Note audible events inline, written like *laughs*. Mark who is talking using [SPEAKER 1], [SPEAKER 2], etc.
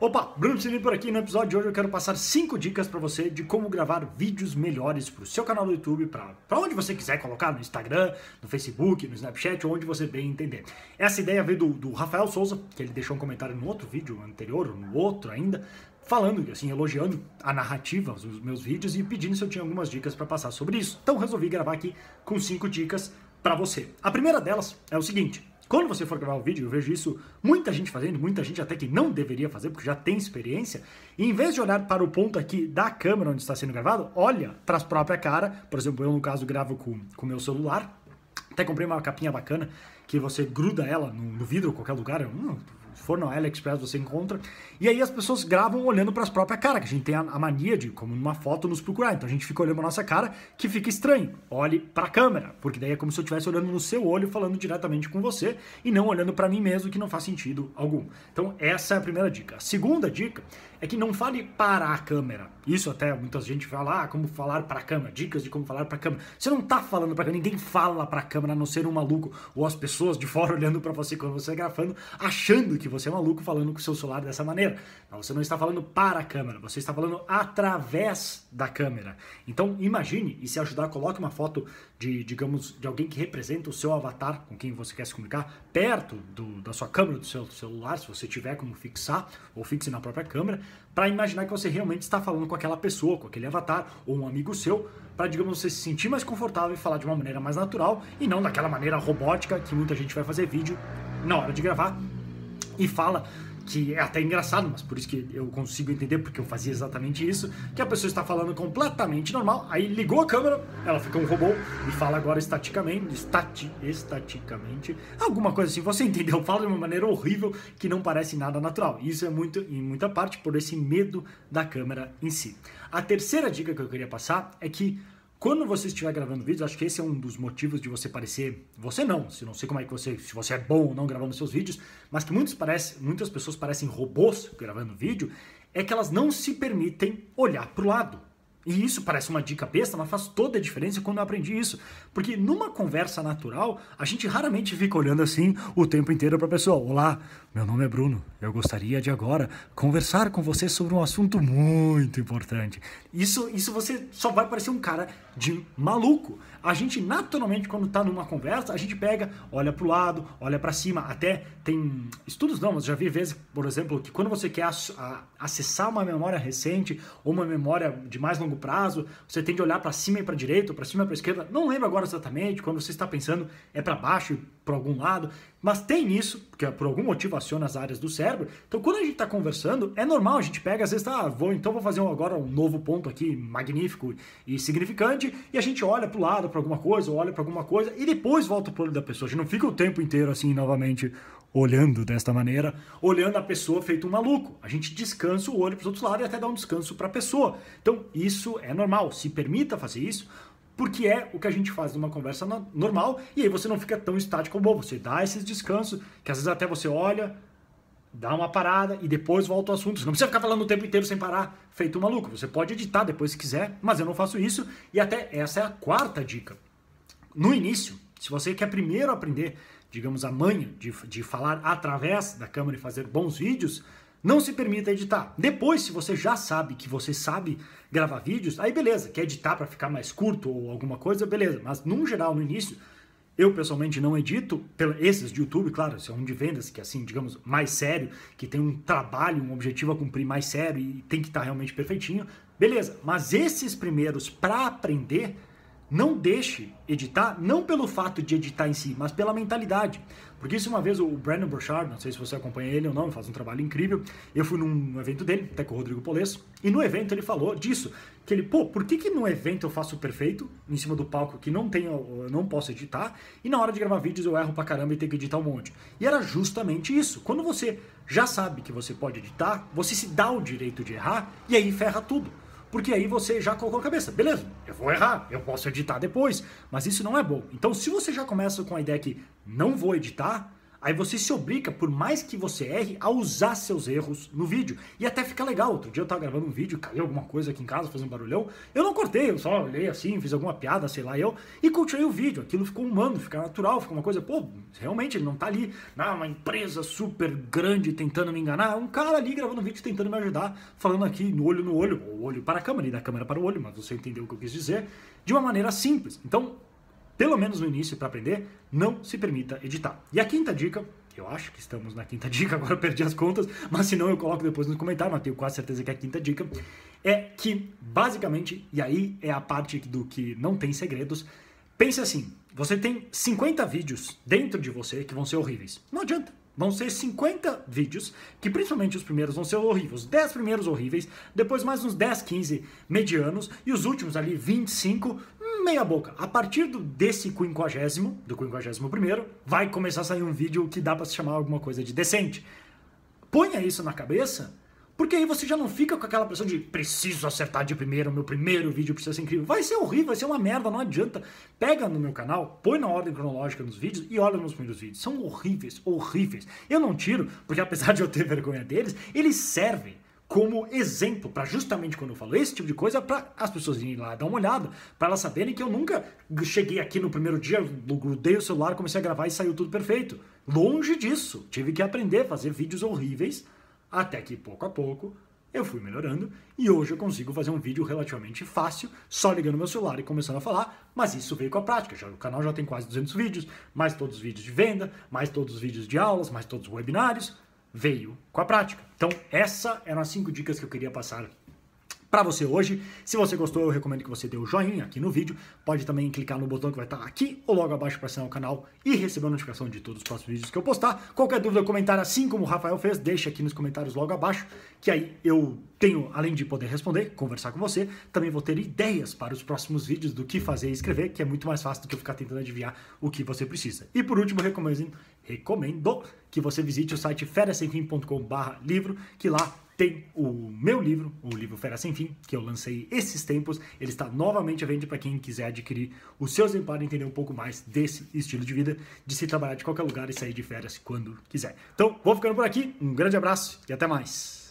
[SPEAKER 1] Opa, Bruno Sininho por aqui. No episódio de hoje eu quero passar 5 dicas para você de como gravar vídeos melhores para o seu canal do YouTube, para onde você quiser colocar, no Instagram, no Facebook, no Snapchat, onde você bem entender. Essa ideia veio do, do Rafael Souza, que ele deixou um comentário no outro vídeo anterior, ou no outro ainda, falando, assim, elogiando a narrativa dos meus vídeos e pedindo se eu tinha algumas dicas para passar sobre isso. Então resolvi gravar aqui com 5 dicas para você. A primeira delas é o seguinte: quando você for gravar o vídeo, eu vejo isso muita gente fazendo, muita gente até que não deveria fazer, porque já tem experiência, e em vez de olhar para o ponto aqui da câmera onde está sendo gravado, olha para a própria cara, por exemplo, eu no caso gravo com o meu celular, até comprei uma capinha bacana, que você gruda ela no, no vidro, qualquer lugar, eu, hum, se for no AliExpress você encontra. E aí as pessoas gravam olhando para as próprias caras, que a gente tem a mania de, como numa foto, nos procurar. Então a gente fica olhando para nossa cara, que fica estranho. Olhe para a câmera, porque daí é como se eu estivesse olhando no seu olho, falando diretamente com você e não olhando para mim mesmo, que não faz sentido algum. Então essa é a primeira dica. A segunda dica é que não fale para a câmera. Isso até muita gente fala, ah, como falar para a câmera, dicas de como falar para a câmera. Você não tá falando para câmera, ninguém fala para a câmera, a não ser um maluco ou as pessoas de fora *laughs* olhando para você quando você é tá grafando, achando que que você é maluco falando com o seu celular dessa maneira. você não está falando para a câmera, você está falando através da câmera. Então imagine e se ajudar, coloque uma foto de, digamos, de alguém que representa o seu avatar com quem você quer se comunicar perto do, da sua câmera, do seu celular, se você tiver como fixar ou fixe na própria câmera, para imaginar que você realmente está falando com aquela pessoa, com aquele avatar ou um amigo seu, para, digamos, você se sentir mais confortável e falar de uma maneira mais natural e não daquela maneira robótica que muita gente vai fazer vídeo na hora de gravar e fala que é até engraçado, mas por isso que eu consigo entender, porque eu fazia exatamente isso, que a pessoa está falando completamente normal, aí ligou a câmera, ela fica um robô e fala agora estaticamente, estati, estaticamente, alguma coisa assim, você entendeu? Fala de uma maneira horrível que não parece nada natural. Isso é muito, em muita parte, por esse medo da câmera em si. A terceira dica que eu queria passar é que quando você estiver gravando vídeos, acho que esse é um dos motivos de você parecer. Você não, se não sei como é que você. Se você é bom ou não gravando seus vídeos, mas que muitos parece, muitas pessoas parecem robôs gravando vídeo, é que elas não se permitem olhar para o lado. E isso parece uma dica besta, mas faz toda a diferença quando eu aprendi isso. Porque numa conversa natural, a gente raramente fica olhando assim o tempo inteiro para a pessoa. Olá, meu nome é Bruno. Eu gostaria de agora conversar com você sobre um assunto muito importante. Isso, isso você só vai parecer um cara de maluco. A gente naturalmente quando está numa conversa, a gente pega, olha para o lado, olha para cima, até tem estudos não, mas já vi vezes, por exemplo, que quando você quer acessar uma memória recente ou uma memória de mais longo prazo, você tem de olhar para cima e para direita, para cima e para esquerda. Não lembro agora exatamente, quando você está pensando é para baixo e para algum lado, mas tem isso, que por algum motivo aciona as áreas do cérebro. Então, quando a gente está conversando, é normal, a gente pega, às vezes, tá, ah, vou, então vou fazer agora um novo ponto aqui magnífico e significante, e a gente olha para o lado, para alguma coisa, ou olha para alguma coisa, e depois volta para o olho da pessoa. A gente não fica o tempo inteiro assim, novamente, olhando desta maneira, olhando a pessoa feito um maluco. A gente descansa o olho para os outros lados e até dá um descanso para a pessoa. Então, isso é normal. Se permita fazer isso, porque é o que a gente faz numa conversa normal, e aí você não fica tão estático ou Você dá esses descansos, que às vezes até você olha, dá uma parada e depois volta ao assunto. Você não precisa ficar falando o tempo inteiro sem parar, feito um maluco. Você pode editar depois se quiser, mas eu não faço isso. E até essa é a quarta dica. No início, se você quer primeiro aprender digamos, a manha de, de falar através da câmera e fazer bons vídeos, não se permita editar. Depois, se você já sabe que você sabe gravar vídeos, aí beleza, quer editar para ficar mais curto ou alguma coisa, beleza. Mas, num geral, no início, eu pessoalmente não edito, esses de YouTube, claro, são um de vendas que, assim, digamos, mais sério, que tem um trabalho, um objetivo a cumprir mais sério e tem que estar tá realmente perfeitinho, beleza. Mas esses primeiros, para aprender, não deixe editar, não pelo fato de editar em si, mas pela mentalidade. Porque isso uma vez o Brandon Burchard, não sei se você acompanha ele ou não, faz um trabalho incrível. Eu fui num evento dele, até com o Rodrigo Polesso, e no evento ele falou disso. Que ele, pô, por que, que no evento eu faço perfeito, em cima do palco que não tenho, eu não posso editar, e na hora de gravar vídeos eu erro pra caramba e tenho que editar um monte. E era justamente isso. Quando você já sabe que você pode editar, você se dá o direito de errar e aí ferra tudo porque aí você já colocou a cabeça, beleza, eu vou errar, eu posso editar depois, mas isso não é bom. Então, se você já começa com a ideia que não vou editar, Aí você se obriga, por mais que você erre, a usar seus erros no vídeo. E até fica legal. Outro dia eu tava gravando um vídeo, caiu alguma coisa aqui em casa, fazendo barulhão. Eu não cortei, eu só olhei assim, fiz alguma piada, sei lá, eu, e continuei o vídeo. Aquilo ficou humano, fica natural, fica uma coisa, pô, realmente ele não tá ali, na uma empresa super grande tentando me enganar. Um cara ali gravando um vídeo tentando me ajudar, falando aqui no olho no olho, ou olho para a câmera e da câmera para o olho, mas você entendeu o que eu quis dizer, de uma maneira simples. Então, pelo menos no início para aprender, não se permita editar. E a quinta dica, eu acho que estamos na quinta *laughs* dica, agora perdi as contas, mas se não eu coloco depois nos comentários, mas tenho quase certeza que é a quinta dica, é que basicamente, e aí é a parte do que não tem segredos, pense assim, você tem 50 vídeos dentro de você que vão ser horríveis. Não adianta, Vão ser 50 vídeos, que principalmente os primeiros vão ser horríveis. 10 primeiros horríveis, depois mais uns 10, 15 medianos, e os últimos ali, 25, meia boca. A partir do, desse quinquagésimo, do quinquagésimo primeiro, vai começar a sair um vídeo que dá para se chamar alguma coisa de decente. Ponha isso na cabeça, porque aí você já não fica com aquela pressão de preciso acertar de primeiro, meu primeiro vídeo precisa ser incrível. Vai ser horrível, vai ser uma merda, não adianta. Pega no meu canal, põe na ordem cronológica nos vídeos e olha nos primeiros vídeos. São horríveis, horríveis. Eu não tiro, porque apesar de eu ter vergonha deles, eles servem como exemplo, para justamente quando eu falo esse tipo de coisa, para as pessoas irem lá dar uma olhada, para elas saberem que eu nunca cheguei aqui no primeiro dia, grudei o celular, comecei a gravar e saiu tudo perfeito. Longe disso, tive que aprender a fazer vídeos horríveis, até que pouco a pouco eu fui melhorando e hoje eu consigo fazer um vídeo relativamente fácil, só ligando meu celular e começando a falar, mas isso veio com a prática. Já, o canal já tem quase 200 vídeos, mais todos os vídeos de venda, mais todos os vídeos de aulas, mais todos os webinários veio com a prática. Então, essa eram as cinco dicas que eu queria passar para você hoje. Se você gostou, eu recomendo que você dê o um joinha aqui no vídeo. Pode também clicar no botão que vai estar tá aqui ou logo abaixo para assinar o canal e receber a notificação de todos os próximos vídeos que eu postar. Qualquer dúvida ou comentário, assim como o Rafael fez, deixa aqui nos comentários logo abaixo, que aí eu tenho, além de poder responder, conversar com você, também vou ter ideias para os próximos vídeos do que fazer e escrever, que é muito mais fácil do que eu ficar tentando adivinhar o que você precisa. E por último, recomendo, recomendo que você visite o site ferasemfim.com/livro, que lá tem o meu livro, o livro Fera Sem Fim, que eu lancei esses tempos. Ele está novamente à venda para quem quiser adquirir o seu exemplar e entender um pouco mais desse estilo de vida, de se trabalhar de qualquer lugar e sair de férias quando quiser. Então, vou ficando por aqui. Um grande abraço e até mais.